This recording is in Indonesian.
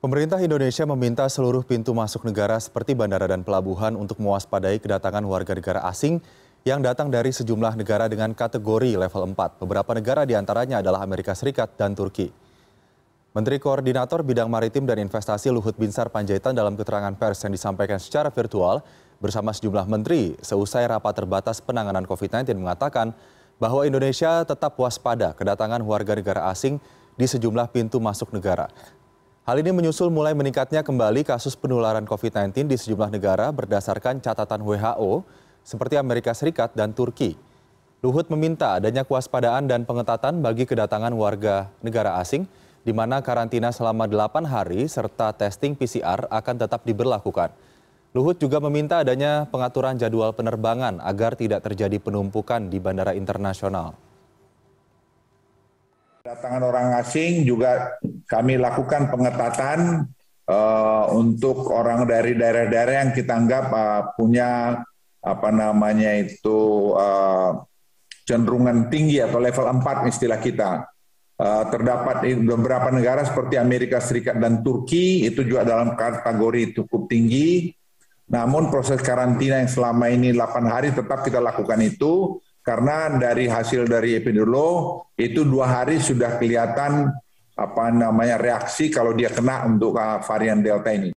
Pemerintah Indonesia meminta seluruh pintu masuk negara seperti bandara dan pelabuhan untuk mewaspadai kedatangan warga negara asing yang datang dari sejumlah negara dengan kategori level 4. Beberapa negara diantaranya adalah Amerika Serikat dan Turki. Menteri Koordinator Bidang Maritim dan Investasi Luhut Binsar Panjaitan dalam keterangan pers yang disampaikan secara virtual bersama sejumlah menteri seusai rapat terbatas penanganan COVID-19 mengatakan bahwa Indonesia tetap waspada kedatangan warga negara asing di sejumlah pintu masuk negara. Hal ini menyusul mulai meningkatnya kembali kasus penularan COVID-19 di sejumlah negara berdasarkan catatan WHO seperti Amerika Serikat dan Turki. Luhut meminta adanya kewaspadaan dan pengetatan bagi kedatangan warga negara asing di mana karantina selama 8 hari serta testing PCR akan tetap diberlakukan. Luhut juga meminta adanya pengaturan jadwal penerbangan agar tidak terjadi penumpukan di bandara internasional kedatangan orang asing juga kami lakukan pengetatan uh, untuk orang dari daerah-daerah yang kita anggap uh, punya apa namanya itu uh, cenderungan tinggi atau level 4 istilah kita. Uh, terdapat beberapa negara seperti Amerika Serikat dan Turki itu juga dalam kategori cukup tinggi. Namun proses karantina yang selama ini 8 hari tetap kita lakukan itu karena dari hasil dari epidemiolog itu dua hari sudah kelihatan apa namanya reaksi kalau dia kena untuk ah, varian delta ini.